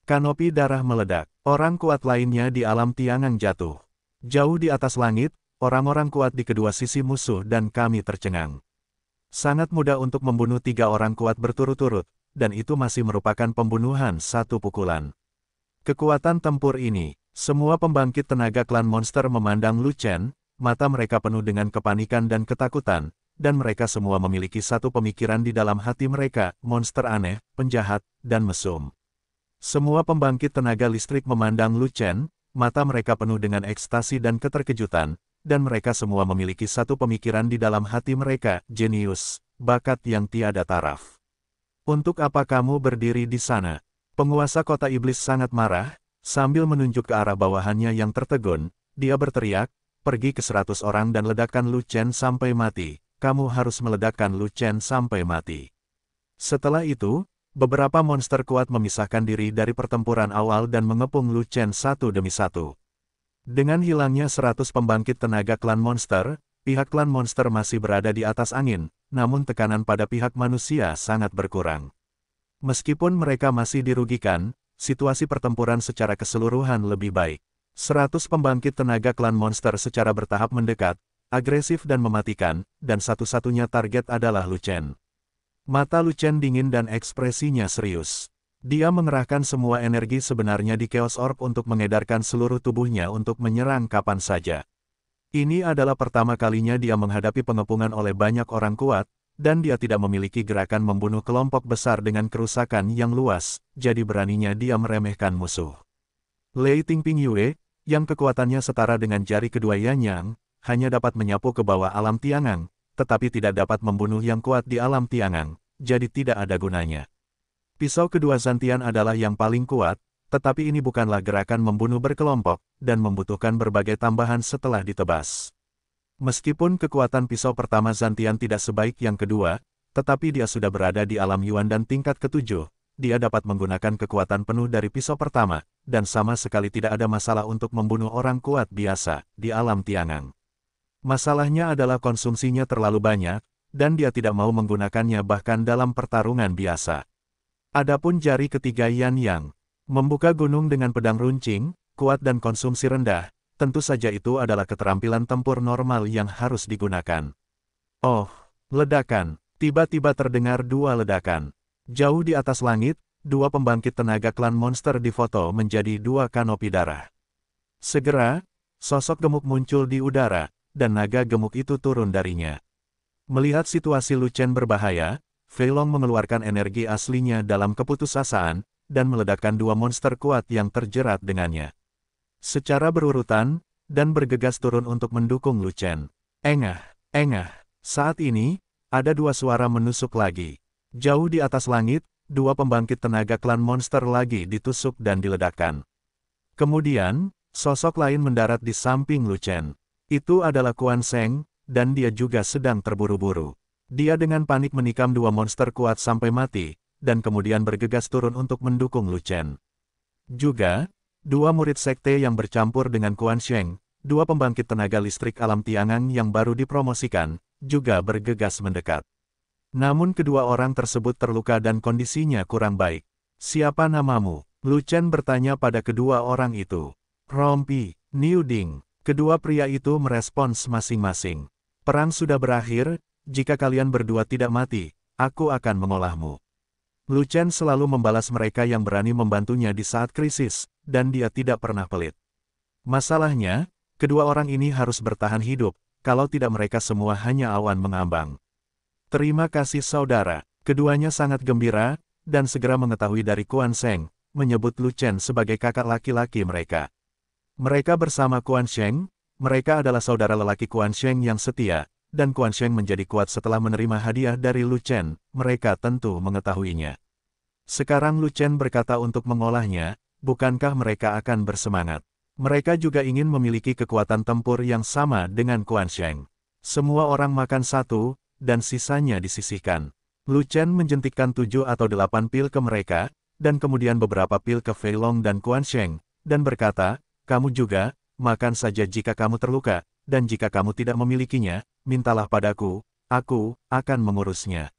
Kanopi darah meledak, orang kuat lainnya di alam tiangang jatuh. Jauh di atas langit, orang-orang kuat di kedua sisi musuh dan kami tercengang. Sangat mudah untuk membunuh tiga orang kuat berturut-turut, dan itu masih merupakan pembunuhan satu pukulan. Kekuatan tempur ini, semua pembangkit tenaga klan monster memandang Lu Chen, mata mereka penuh dengan kepanikan dan ketakutan, dan mereka semua memiliki satu pemikiran di dalam hati mereka, monster aneh, penjahat, dan mesum. Semua pembangkit tenaga listrik memandang Lu Chen, mata mereka penuh dengan ekstasi dan keterkejutan, dan mereka semua memiliki satu pemikiran di dalam hati mereka, jenius, bakat yang tiada taraf. Untuk apa kamu berdiri di sana? Penguasa kota iblis sangat marah, sambil menunjuk ke arah bawahannya yang tertegun, dia berteriak, pergi ke seratus orang dan ledakan Lu Chen sampai mati, kamu harus meledakkan Lu Chen sampai mati. Setelah itu, beberapa monster kuat memisahkan diri dari pertempuran awal dan mengepung Lu Chen satu demi satu. Dengan hilangnya 100 pembangkit tenaga klan monster, pihak klan monster masih berada di atas angin, namun tekanan pada pihak manusia sangat berkurang. Meskipun mereka masih dirugikan, situasi pertempuran secara keseluruhan lebih baik. 100 pembangkit tenaga klan monster secara bertahap mendekat, agresif dan mematikan, dan satu-satunya target adalah Lucen. Mata Lucen dingin dan ekspresinya serius. Dia mengerahkan semua energi sebenarnya di Chaos Orb untuk mengedarkan seluruh tubuhnya untuk menyerang kapan saja. Ini adalah pertama kalinya dia menghadapi pengepungan oleh banyak orang kuat, dan dia tidak memiliki gerakan membunuh kelompok besar dengan kerusakan yang luas, jadi beraninya dia meremehkan musuh. Lei Tingping Yue, yang kekuatannya setara dengan jari kedua Yan Yang, hanya dapat menyapu ke bawah alam Tiangang, tetapi tidak dapat membunuh yang kuat di alam Tiangang, jadi tidak ada gunanya. Pisau kedua Zantian adalah yang paling kuat, tetapi ini bukanlah gerakan membunuh berkelompok, dan membutuhkan berbagai tambahan setelah ditebas. Meskipun kekuatan pisau pertama Zantian tidak sebaik yang kedua, tetapi dia sudah berada di alam Yuan dan tingkat ketujuh, dia dapat menggunakan kekuatan penuh dari pisau pertama, dan sama sekali tidak ada masalah untuk membunuh orang kuat biasa, di alam Tiangang. Masalahnya adalah konsumsinya terlalu banyak, dan dia tidak mau menggunakannya bahkan dalam pertarungan biasa. Adapun jari ketiga Yan Yang, membuka gunung dengan pedang runcing, kuat dan konsumsi rendah, tentu saja itu adalah keterampilan tempur normal yang harus digunakan. Oh, ledakan, tiba-tiba terdengar dua ledakan. Jauh di atas langit, dua pembangkit tenaga klan monster difoto menjadi dua kanopi darah. Segera, sosok gemuk muncul di udara, dan naga gemuk itu turun darinya. Melihat situasi Lucen berbahaya, Feilong mengeluarkan energi aslinya dalam keputusasaan, dan meledakkan dua monster kuat yang terjerat dengannya. Secara berurutan, dan bergegas turun untuk mendukung Lucen. Engah, engah, saat ini, ada dua suara menusuk lagi. Jauh di atas langit, dua pembangkit tenaga klan monster lagi ditusuk dan diledakkan. Kemudian, sosok lain mendarat di samping Lucen. Itu adalah Kuan Seng, dan dia juga sedang terburu-buru. Dia dengan panik menikam dua monster kuat sampai mati, dan kemudian bergegas turun untuk mendukung Lu Chen. Juga, dua murid sekte yang bercampur dengan Kuan Sheng, dua pembangkit tenaga listrik alam Tiangang yang baru dipromosikan, juga bergegas mendekat. Namun kedua orang tersebut terluka dan kondisinya kurang baik. Siapa namamu? Lu Chen bertanya pada kedua orang itu. Rompi, Niu Ding. Kedua pria itu merespons masing-masing. Perang sudah berakhir, jika kalian berdua tidak mati, aku akan mengolahmu. Lu Chen selalu membalas mereka yang berani membantunya di saat krisis, dan dia tidak pernah pelit. Masalahnya, kedua orang ini harus bertahan hidup, kalau tidak mereka semua hanya awan mengambang. Terima kasih saudara, keduanya sangat gembira, dan segera mengetahui dari Kuan Sheng menyebut Lu Chen sebagai kakak laki-laki mereka. Mereka bersama Kuan Sheng, mereka adalah saudara lelaki Kuan Sheng yang setia, dan Kuan Sheng menjadi kuat setelah menerima hadiah dari Lu Chen, mereka tentu mengetahuinya. Sekarang Lu Chen berkata untuk mengolahnya, bukankah mereka akan bersemangat? Mereka juga ingin memiliki kekuatan tempur yang sama dengan Kuan Sheng. Semua orang makan satu, dan sisanya disisihkan. Lu Chen menjentikkan tujuh atau delapan pil ke mereka, dan kemudian beberapa pil ke Fei Long dan Kuan Sheng, dan berkata, kamu juga, makan saja jika kamu terluka, dan jika kamu tidak memilikinya, mintalah padaku, aku akan mengurusnya.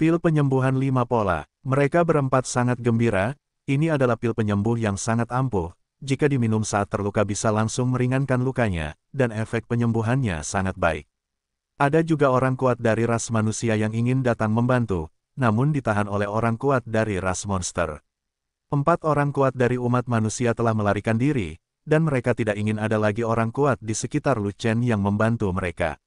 Pil penyembuhan lima pola, mereka berempat sangat gembira, ini adalah pil penyembuh yang sangat ampuh, jika diminum saat terluka bisa langsung meringankan lukanya, dan efek penyembuhannya sangat baik. Ada juga orang kuat dari ras manusia yang ingin datang membantu, namun ditahan oleh orang kuat dari ras monster. Empat orang kuat dari umat manusia telah melarikan diri, dan mereka tidak ingin ada lagi orang kuat di sekitar Lucen yang membantu mereka.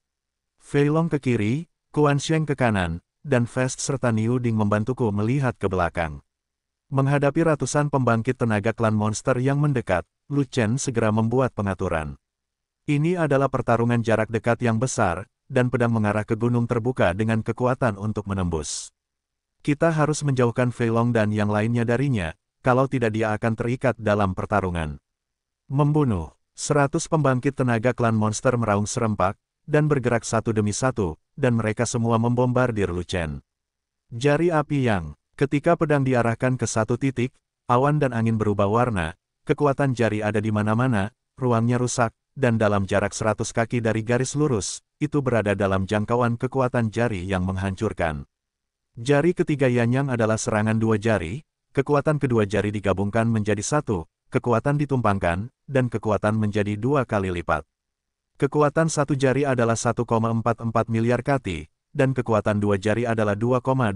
Fei Long ke kiri, Kuan Sheng ke kanan, dan Fest serta Niu Ding membantuku melihat ke belakang. Menghadapi ratusan pembangkit tenaga klan monster yang mendekat, Lu Chen segera membuat pengaturan. Ini adalah pertarungan jarak dekat yang besar, dan pedang mengarah ke gunung terbuka dengan kekuatan untuk menembus. Kita harus menjauhkan Fei Long dan yang lainnya darinya, kalau tidak dia akan terikat dalam pertarungan. Membunuh, seratus pembangkit tenaga klan monster meraung serempak, dan bergerak satu demi satu, dan mereka semua membombardir Lucen. Jari api yang, ketika pedang diarahkan ke satu titik, awan dan angin berubah warna, kekuatan jari ada di mana-mana, ruangnya rusak, dan dalam jarak seratus kaki dari garis lurus, itu berada dalam jangkauan kekuatan jari yang menghancurkan. Jari ketiga Yan Yang adalah serangan dua jari, kekuatan kedua jari digabungkan menjadi satu, kekuatan ditumpangkan, dan kekuatan menjadi dua kali lipat. Kekuatan satu jari adalah 1,44 miliar kati, dan kekuatan dua jari adalah 2,88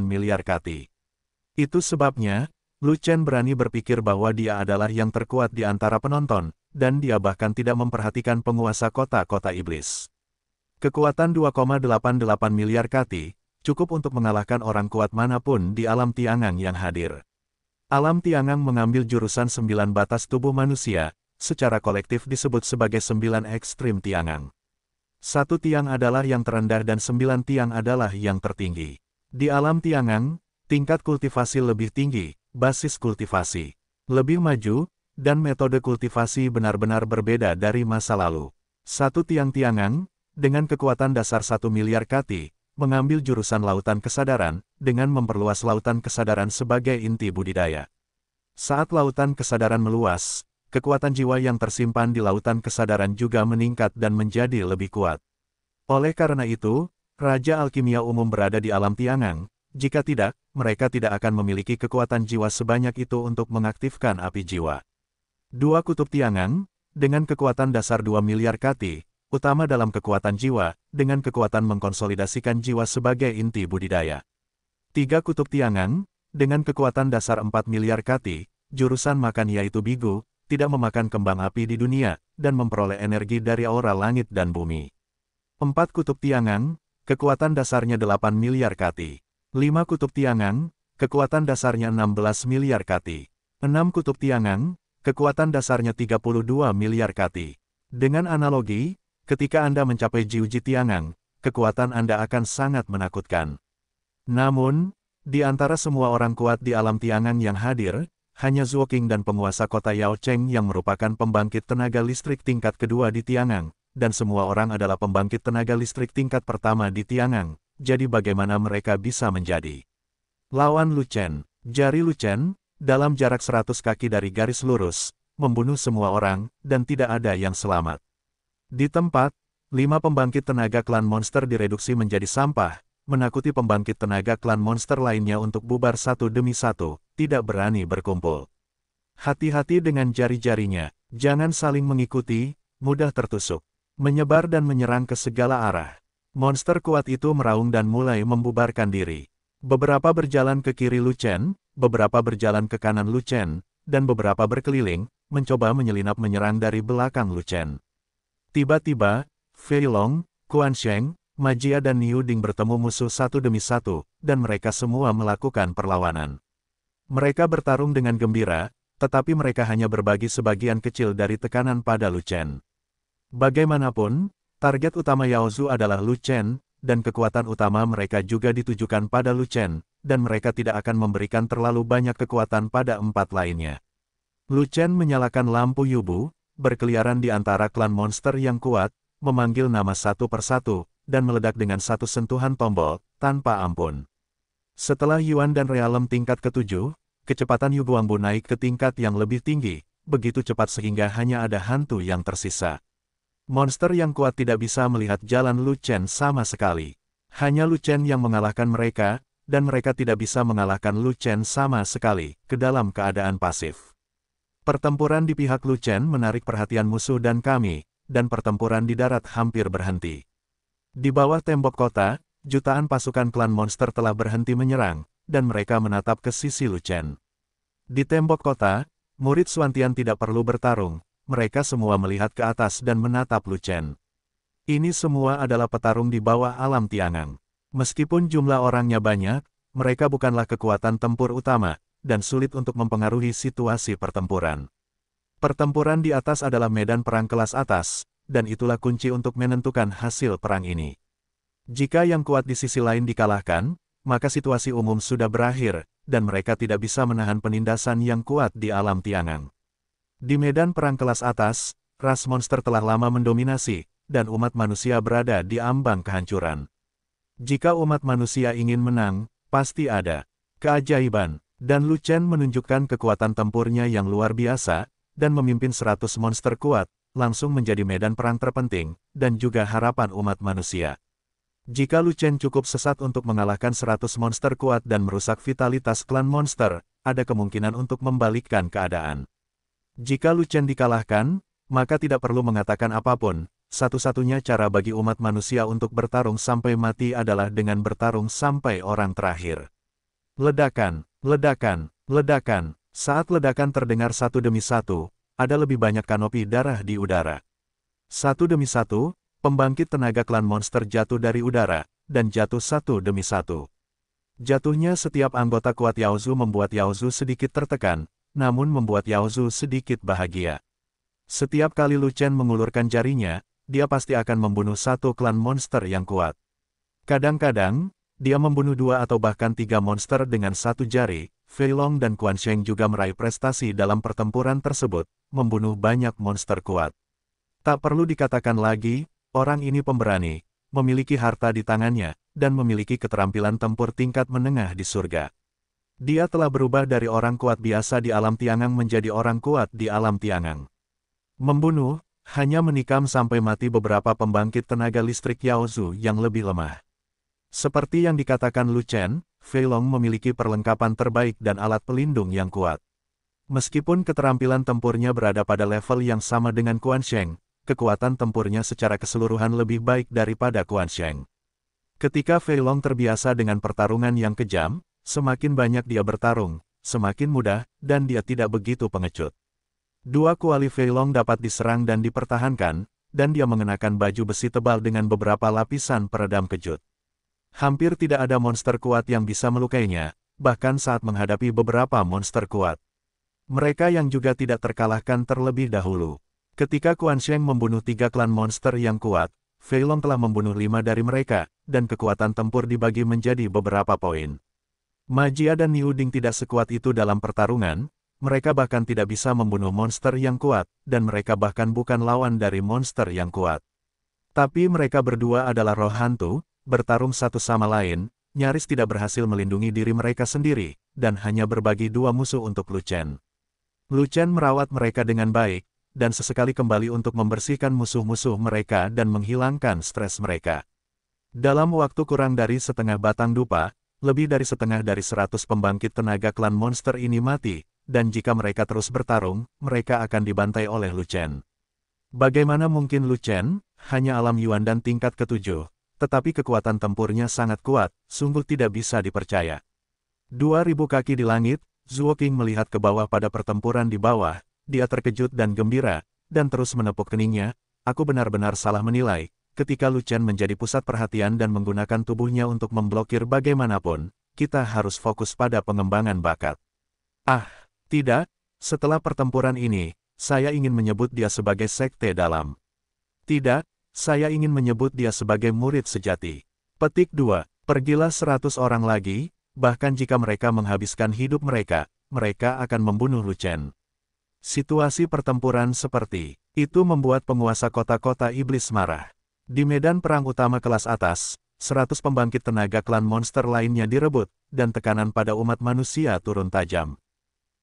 miliar kati. Itu sebabnya, Lu Chen berani berpikir bahwa dia adalah yang terkuat di antara penonton, dan dia bahkan tidak memperhatikan penguasa kota-kota iblis. Kekuatan 2,88 miliar kati, cukup untuk mengalahkan orang kuat manapun di alam tiangang yang hadir. Alam tiangang mengambil jurusan sembilan batas tubuh manusia, secara kolektif disebut sebagai sembilan ekstrim tiangang. Satu tiang adalah yang terendah dan sembilan tiang adalah yang tertinggi. Di alam tiangang, tingkat kultivasi lebih tinggi, basis kultivasi lebih maju, dan metode kultivasi benar-benar berbeda dari masa lalu. Satu tiang tiangang, dengan kekuatan dasar satu miliar kati, mengambil jurusan lautan kesadaran, dengan memperluas lautan kesadaran sebagai inti budidaya. Saat lautan kesadaran meluas, kekuatan jiwa yang tersimpan di lautan kesadaran juga meningkat dan menjadi lebih kuat. Oleh karena itu, Raja Alkimia umum berada di alam Tiangang, jika tidak, mereka tidak akan memiliki kekuatan jiwa sebanyak itu untuk mengaktifkan api jiwa. Dua kutub Tiangang, dengan kekuatan dasar 2 miliar kati, utama dalam kekuatan jiwa, dengan kekuatan mengkonsolidasikan jiwa sebagai inti budidaya. Tiga kutub Tiangang, dengan kekuatan dasar 4 miliar kati, jurusan makan yaitu bigu, tidak memakan kembang api di dunia, dan memperoleh energi dari aura langit dan bumi. Empat kutub tiangan, kekuatan dasarnya 8 miliar kati. Lima kutub tiangan, kekuatan dasarnya 16 miliar kati. Enam kutub tiangan, kekuatan dasarnya 32 miliar kati. Dengan analogi, ketika Anda mencapai Jiuji tiangan, kekuatan Anda akan sangat menakutkan. Namun, di antara semua orang kuat di alam Tiangan yang hadir, hanya Zuo Qing dan penguasa kota Yao Cheng yang merupakan pembangkit tenaga listrik tingkat kedua di Tiangang, dan semua orang adalah pembangkit tenaga listrik tingkat pertama di Tiangang, jadi bagaimana mereka bisa menjadi lawan Lu Chen, jari Lu Chen, dalam jarak 100 kaki dari garis lurus, membunuh semua orang, dan tidak ada yang selamat. Di tempat, lima pembangkit tenaga klan monster direduksi menjadi sampah, menakuti pembangkit tenaga klan monster lainnya untuk bubar satu demi satu, tidak berani berkumpul. Hati-hati dengan jari-jarinya, jangan saling mengikuti, mudah tertusuk, menyebar dan menyerang ke segala arah. Monster kuat itu meraung dan mulai membubarkan diri. Beberapa berjalan ke kiri Lucen, beberapa berjalan ke kanan Lucen, dan beberapa berkeliling, mencoba menyelinap menyerang dari belakang Lucen. Tiba-tiba, Fei Long, Quan Sheng, Majia dan Niu Ding bertemu musuh satu demi satu, dan mereka semua melakukan perlawanan. Mereka bertarung dengan gembira, tetapi mereka hanya berbagi sebagian kecil dari tekanan pada Lu Chen. Bagaimanapun, target utama Yao Zhu adalah Lu Chen, dan kekuatan utama mereka juga ditujukan pada Lu Chen, dan mereka tidak akan memberikan terlalu banyak kekuatan pada empat lainnya. Lu Chen menyalakan lampu Yubu, berkeliaran di antara klan monster yang kuat, memanggil nama satu persatu, dan meledak dengan satu sentuhan tombol, tanpa ampun. Setelah Yuan dan Realem tingkat ketujuh, kecepatan Yu Guangbu naik ke tingkat yang lebih tinggi, begitu cepat sehingga hanya ada hantu yang tersisa. Monster yang kuat tidak bisa melihat jalan Lu Chen sama sekali. Hanya Lu Chen yang mengalahkan mereka, dan mereka tidak bisa mengalahkan Lu Chen sama sekali, ke dalam keadaan pasif. Pertempuran di pihak Lu Chen menarik perhatian musuh dan kami, dan pertempuran di darat hampir berhenti. Di bawah tembok kota, jutaan pasukan klan monster telah berhenti menyerang, dan mereka menatap ke sisi Lucen. Di tembok kota, murid Suantian tidak perlu bertarung, mereka semua melihat ke atas dan menatap Lucen. Ini semua adalah petarung di bawah alam Tiangang. Meskipun jumlah orangnya banyak, mereka bukanlah kekuatan tempur utama, dan sulit untuk mempengaruhi situasi pertempuran. Pertempuran di atas adalah medan perang kelas atas, dan itulah kunci untuk menentukan hasil perang ini. Jika yang kuat di sisi lain dikalahkan, maka situasi umum sudah berakhir, dan mereka tidak bisa menahan penindasan yang kuat di alam Tiangang. Di medan perang kelas atas, ras monster telah lama mendominasi, dan umat manusia berada di ambang kehancuran. Jika umat manusia ingin menang, pasti ada keajaiban, dan Lu Chen menunjukkan kekuatan tempurnya yang luar biasa, dan memimpin 100 monster kuat, langsung menjadi medan perang terpenting, dan juga harapan umat manusia. Jika Lucen cukup sesat untuk mengalahkan 100 monster kuat dan merusak vitalitas klan monster, ada kemungkinan untuk membalikkan keadaan. Jika Lucen dikalahkan, maka tidak perlu mengatakan apapun, satu-satunya cara bagi umat manusia untuk bertarung sampai mati adalah dengan bertarung sampai orang terakhir. Ledakan, ledakan, ledakan, saat ledakan terdengar satu demi satu, ada lebih banyak kanopi darah di udara. Satu demi satu, pembangkit tenaga klan monster jatuh dari udara, dan jatuh satu demi satu. Jatuhnya setiap anggota kuat Yaozu membuat Yaozu sedikit tertekan, namun membuat Yaozu sedikit bahagia. Setiap kali Luchen mengulurkan jarinya, dia pasti akan membunuh satu klan monster yang kuat. Kadang-kadang, dia membunuh dua atau bahkan tiga monster dengan satu jari, Fei Long dan Quan Sheng juga meraih prestasi dalam pertempuran tersebut, membunuh banyak monster kuat. Tak perlu dikatakan lagi, Orang ini pemberani, memiliki harta di tangannya, dan memiliki keterampilan tempur tingkat menengah di surga. Dia telah berubah dari orang kuat biasa di alam tiangang menjadi orang kuat di alam tiangang. Membunuh, hanya menikam sampai mati beberapa pembangkit tenaga listrik Yaozu yang lebih lemah. Seperti yang dikatakan Lu Chen, Fei Long memiliki perlengkapan terbaik dan alat pelindung yang kuat. Meskipun keterampilan tempurnya berada pada level yang sama dengan Kuan Sheng, kekuatan tempurnya secara keseluruhan lebih baik daripada Kuan Sheng. Ketika Fei Long terbiasa dengan pertarungan yang kejam, semakin banyak dia bertarung, semakin mudah, dan dia tidak begitu pengecut. Dua kuali Fei Long dapat diserang dan dipertahankan, dan dia mengenakan baju besi tebal dengan beberapa lapisan peredam kejut. Hampir tidak ada monster kuat yang bisa melukainya, bahkan saat menghadapi beberapa monster kuat. Mereka yang juga tidak terkalahkan terlebih dahulu. Ketika Kuan Sheng membunuh tiga klan monster yang kuat, Fei Long telah membunuh lima dari mereka, dan kekuatan tempur dibagi menjadi beberapa poin. Majia dan Niu Ding tidak sekuat itu dalam pertarungan, mereka bahkan tidak bisa membunuh monster yang kuat, dan mereka bahkan bukan lawan dari monster yang kuat. Tapi mereka berdua adalah roh hantu, bertarung satu sama lain, nyaris tidak berhasil melindungi diri mereka sendiri, dan hanya berbagi dua musuh untuk Lu Chen. Lu Chen merawat mereka dengan baik, dan sesekali kembali untuk membersihkan musuh-musuh mereka dan menghilangkan stres mereka. Dalam waktu kurang dari setengah batang dupa, lebih dari setengah dari seratus pembangkit tenaga klan monster ini mati, dan jika mereka terus bertarung, mereka akan dibantai oleh Lucen. Bagaimana mungkin Lucen, hanya alam Yuan dan tingkat ketujuh, tetapi kekuatan tempurnya sangat kuat, sungguh tidak bisa dipercaya. 2000 kaki di langit, Zuo King melihat ke bawah pada pertempuran di bawah, dia terkejut dan gembira, dan terus menepuk keningnya, aku benar-benar salah menilai, ketika Lucian menjadi pusat perhatian dan menggunakan tubuhnya untuk memblokir bagaimanapun, kita harus fokus pada pengembangan bakat. Ah, tidak, setelah pertempuran ini, saya ingin menyebut dia sebagai sekte dalam. Tidak, saya ingin menyebut dia sebagai murid sejati. Petik 2, pergilah 100 orang lagi, bahkan jika mereka menghabiskan hidup mereka, mereka akan membunuh Lucian. Situasi pertempuran seperti itu membuat penguasa kota-kota iblis marah. Di medan perang utama kelas atas, 100 pembangkit tenaga klan monster lainnya direbut, dan tekanan pada umat manusia turun tajam.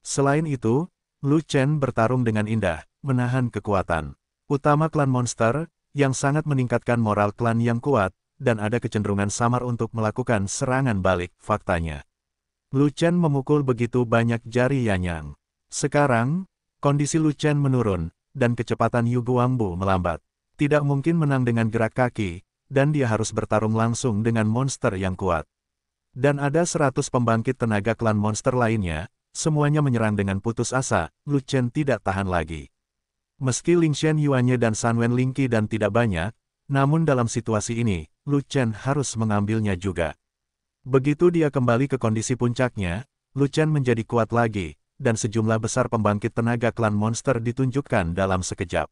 Selain itu, Lu Chen bertarung dengan indah, menahan kekuatan utama klan monster, yang sangat meningkatkan moral klan yang kuat, dan ada kecenderungan samar untuk melakukan serangan balik, faktanya. Lu Chen memukul begitu banyak jari yang. Sekarang, Kondisi Lu Chen menurun, dan kecepatan Yu Guangbu melambat. Tidak mungkin menang dengan gerak kaki, dan dia harus bertarung langsung dengan monster yang kuat. Dan ada seratus pembangkit tenaga klan monster lainnya, semuanya menyerang dengan putus asa, Lu Chen tidak tahan lagi. Meski Ling Shen Yuanye dan San Wen Lingqi dan tidak banyak, namun dalam situasi ini, Lu Chen harus mengambilnya juga. Begitu dia kembali ke kondisi puncaknya, Lu Chen menjadi kuat lagi, dan sejumlah besar pembangkit tenaga klan monster ditunjukkan dalam sekejap.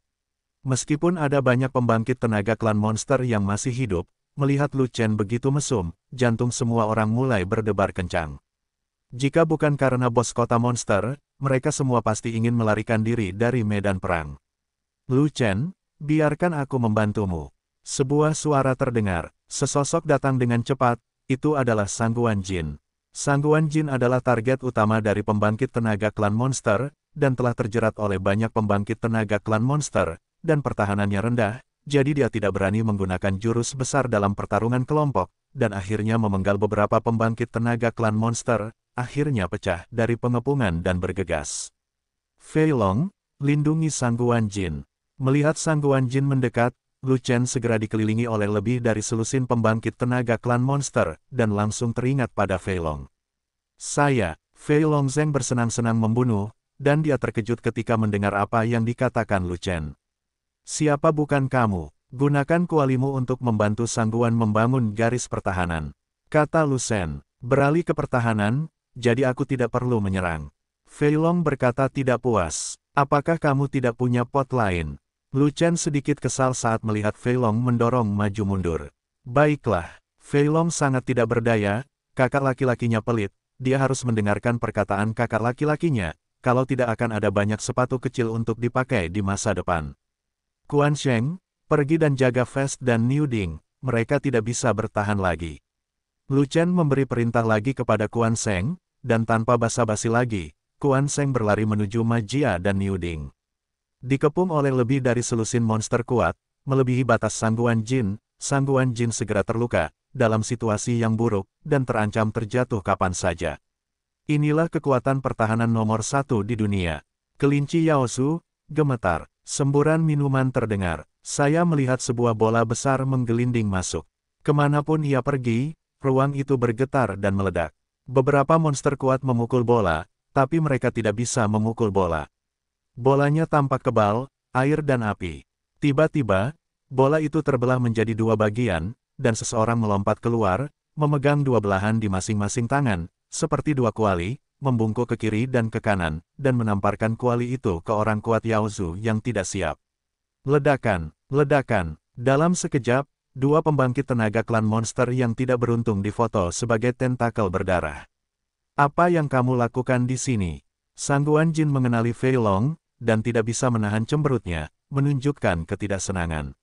Meskipun ada banyak pembangkit tenaga klan monster yang masih hidup, melihat Lu Chen begitu mesum, jantung semua orang mulai berdebar kencang. Jika bukan karena bos kota monster, mereka semua pasti ingin melarikan diri dari medan perang. Lu Chen, biarkan aku membantumu. Sebuah suara terdengar, sesosok datang dengan cepat, itu adalah sangguan jin. Sangguan Jin adalah target utama dari pembangkit tenaga klan monster, dan telah terjerat oleh banyak pembangkit tenaga klan monster, dan pertahanannya rendah, jadi dia tidak berani menggunakan jurus besar dalam pertarungan kelompok, dan akhirnya memenggal beberapa pembangkit tenaga klan monster, akhirnya pecah dari pengepungan dan bergegas. Fei Long, lindungi Sangguan Jin. Melihat Sangguan Jin mendekat, Lu Chen segera dikelilingi oleh lebih dari selusin pembangkit tenaga klan monster, dan langsung teringat pada Fei Long. Saya, Fei Long Zeng bersenang-senang membunuh, dan dia terkejut ketika mendengar apa yang dikatakan Lu Chen. Siapa bukan kamu? Gunakan kualimu untuk membantu sangguan membangun garis pertahanan. Kata Lu Chen, beralih ke pertahanan, jadi aku tidak perlu menyerang. Fei Long berkata tidak puas. Apakah kamu tidak punya pot lain? Lu Chen sedikit kesal saat melihat Feilong mendorong maju mundur. Baiklah, Feilong sangat tidak berdaya, kakak laki-lakinya pelit, dia harus mendengarkan perkataan kakak laki-lakinya, kalau tidak akan ada banyak sepatu kecil untuk dipakai di masa depan. Kuan Sheng, pergi dan jaga Fest dan Niu Ding, mereka tidak bisa bertahan lagi. Lu Chen memberi perintah lagi kepada Kuan Sheng, dan tanpa basa-basi lagi, Kuan Sheng berlari menuju Majia dan Niu Ding. Dikepung oleh lebih dari selusin monster kuat, melebihi batas sangguan jin, sangguan jin segera terluka, dalam situasi yang buruk, dan terancam terjatuh kapan saja. Inilah kekuatan pertahanan nomor satu di dunia. Kelinci Yaosu, gemetar, semburan minuman terdengar, saya melihat sebuah bola besar menggelinding masuk. Kemanapun ia pergi, ruang itu bergetar dan meledak. Beberapa monster kuat memukul bola, tapi mereka tidak bisa memukul bola. Bolanya tampak kebal, air dan api. Tiba-tiba, bola itu terbelah menjadi dua bagian, dan seseorang melompat keluar, memegang dua belahan di masing-masing tangan, seperti dua kuali, membungkuk ke kiri dan ke kanan, dan menamparkan kuali itu ke orang kuat Yaozu yang tidak siap. Ledakan, ledakan, dalam sekejap, dua pembangkit tenaga klan monster yang tidak beruntung difoto sebagai tentakel berdarah. Apa yang kamu lakukan di sini? Sangguan Jin mengenali Fei Long, dan tidak bisa menahan cemberutnya, menunjukkan ketidaksenangan.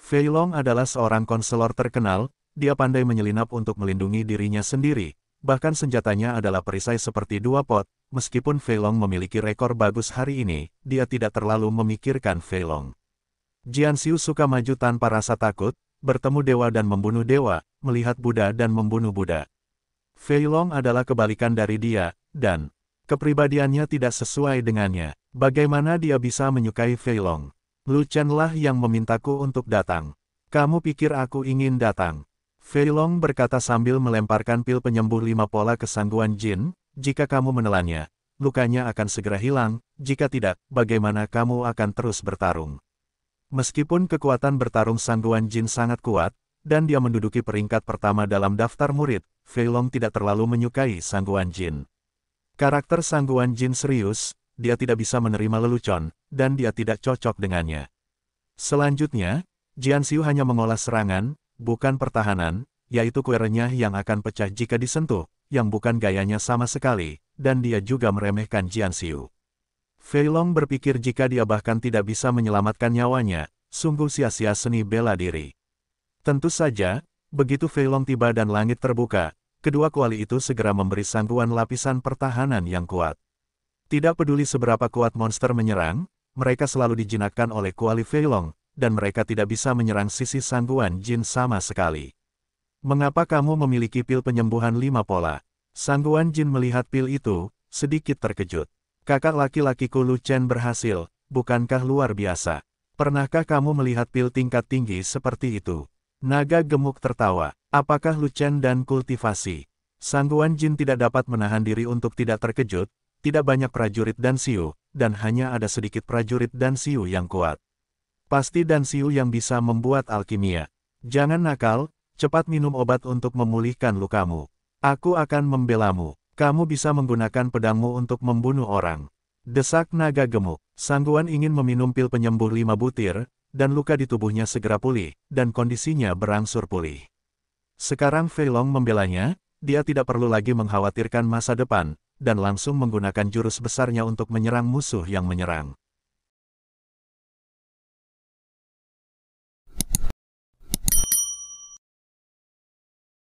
Fei Long adalah seorang konselor terkenal, dia pandai menyelinap untuk melindungi dirinya sendiri, bahkan senjatanya adalah perisai seperti dua pot, meskipun Fei Long memiliki rekor bagus hari ini, dia tidak terlalu memikirkan Fei Long. Jian Xiu suka maju tanpa rasa takut, bertemu dewa dan membunuh dewa, melihat Buddha dan membunuh Buddha. Fei Long adalah kebalikan dari dia, dan Kepribadiannya tidak sesuai dengannya. Bagaimana dia bisa menyukai Feilong? Lu Chen yang memintaku untuk datang. Kamu pikir aku ingin datang? Feilong berkata sambil melemparkan pil penyembuh lima pola ke sangguan Jin, jika kamu menelannya, lukanya akan segera hilang, jika tidak, bagaimana kamu akan terus bertarung? Meskipun kekuatan bertarung sangguan Jin sangat kuat, dan dia menduduki peringkat pertama dalam daftar murid, Feilong tidak terlalu menyukai sangguan Jin. Karakter Sangguan Jin serius, dia tidak bisa menerima lelucon, dan dia tidak cocok dengannya. Selanjutnya, Jian Xiu hanya mengolah serangan, bukan pertahanan, yaitu kue renyah yang akan pecah jika disentuh, yang bukan gayanya sama sekali, dan dia juga meremehkan Jian Xiu. Fei Long berpikir jika dia bahkan tidak bisa menyelamatkan nyawanya, sungguh sia-sia seni bela diri. Tentu saja, begitu Fei Long tiba dan langit terbuka, kedua kuali itu segera memberi sangguan lapisan pertahanan yang kuat. Tidak peduli seberapa kuat monster menyerang, mereka selalu dijinakkan oleh kuali Feilong, dan mereka tidak bisa menyerang sisi sangguan jin sama sekali. Mengapa kamu memiliki pil penyembuhan lima pola? Sangguan jin melihat pil itu, sedikit terkejut. Kakak laki-lakiku Lu Chen berhasil, bukankah luar biasa? Pernahkah kamu melihat pil tingkat tinggi seperti itu? Naga gemuk tertawa. Apakah Lucian dan kultivasi? Sangguan Jin tidak dapat menahan diri untuk tidak terkejut, tidak banyak prajurit dan siu, dan hanya ada sedikit prajurit dan siu yang kuat. Pasti dan siu yang bisa membuat alkimia. Jangan nakal, cepat minum obat untuk memulihkan lukamu. Aku akan membelamu. Kamu bisa menggunakan pedangmu untuk membunuh orang. Desak naga gemuk. Sangguan ingin meminum pil penyembuh lima butir, dan luka di tubuhnya segera pulih, dan kondisinya berangsur pulih. Sekarang Feilong membelanya, dia tidak perlu lagi mengkhawatirkan masa depan, dan langsung menggunakan jurus besarnya untuk menyerang musuh yang menyerang.